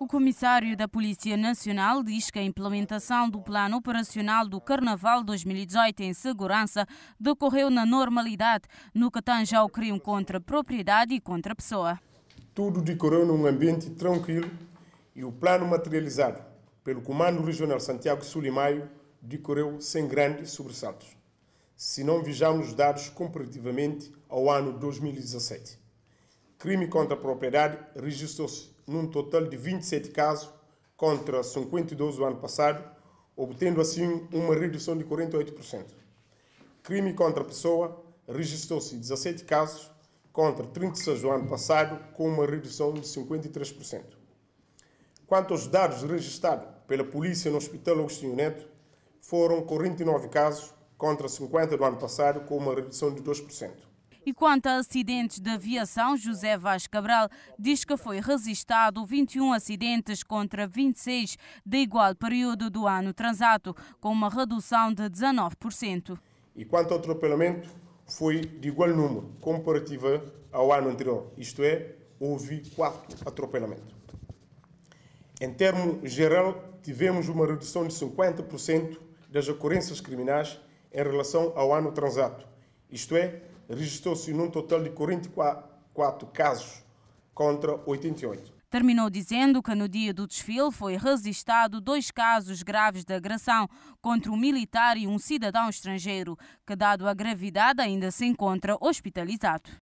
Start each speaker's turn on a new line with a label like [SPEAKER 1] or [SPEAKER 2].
[SPEAKER 1] O comissário da Polícia Nacional diz que a implementação do Plano Operacional do Carnaval 2018 em segurança decorreu na normalidade no que tange ao crime contra a propriedade e contra a pessoa.
[SPEAKER 2] Tudo decorreu num ambiente tranquilo e o plano materializado pelo Comando Regional Santiago Sulimaio decorreu sem grandes sobressaltos, se não vejamos dados comparativamente ao ano 2017. Crime contra a propriedade registrou-se num total de 27 casos contra 52 do ano passado, obtendo assim uma redução de 48%. Crime contra a pessoa registrou-se 17 casos contra 36 do ano passado, com uma redução de 53%. Quanto aos dados registrados pela polícia no Hospital Agostinho Neto, foram 49 casos contra 50 do ano passado, com uma redução de 2%.
[SPEAKER 1] E quanto a acidentes de aviação, José Vaz Cabral diz que foi registado 21 acidentes contra 26 de igual período do ano transato, com uma redução de 19%.
[SPEAKER 2] E quanto ao atropelamento, foi de igual número comparativa ao ano anterior, isto é, houve quatro atropelamentos. Em termo geral, tivemos uma redução de 50% das ocorrências criminais em relação ao ano transato, isto é, registrou-se num total de 44 casos contra 88.
[SPEAKER 1] Terminou dizendo que no dia do desfile foi registado dois casos graves de agressão contra um militar e um cidadão estrangeiro, que, dado a gravidade, ainda se encontra hospitalizado.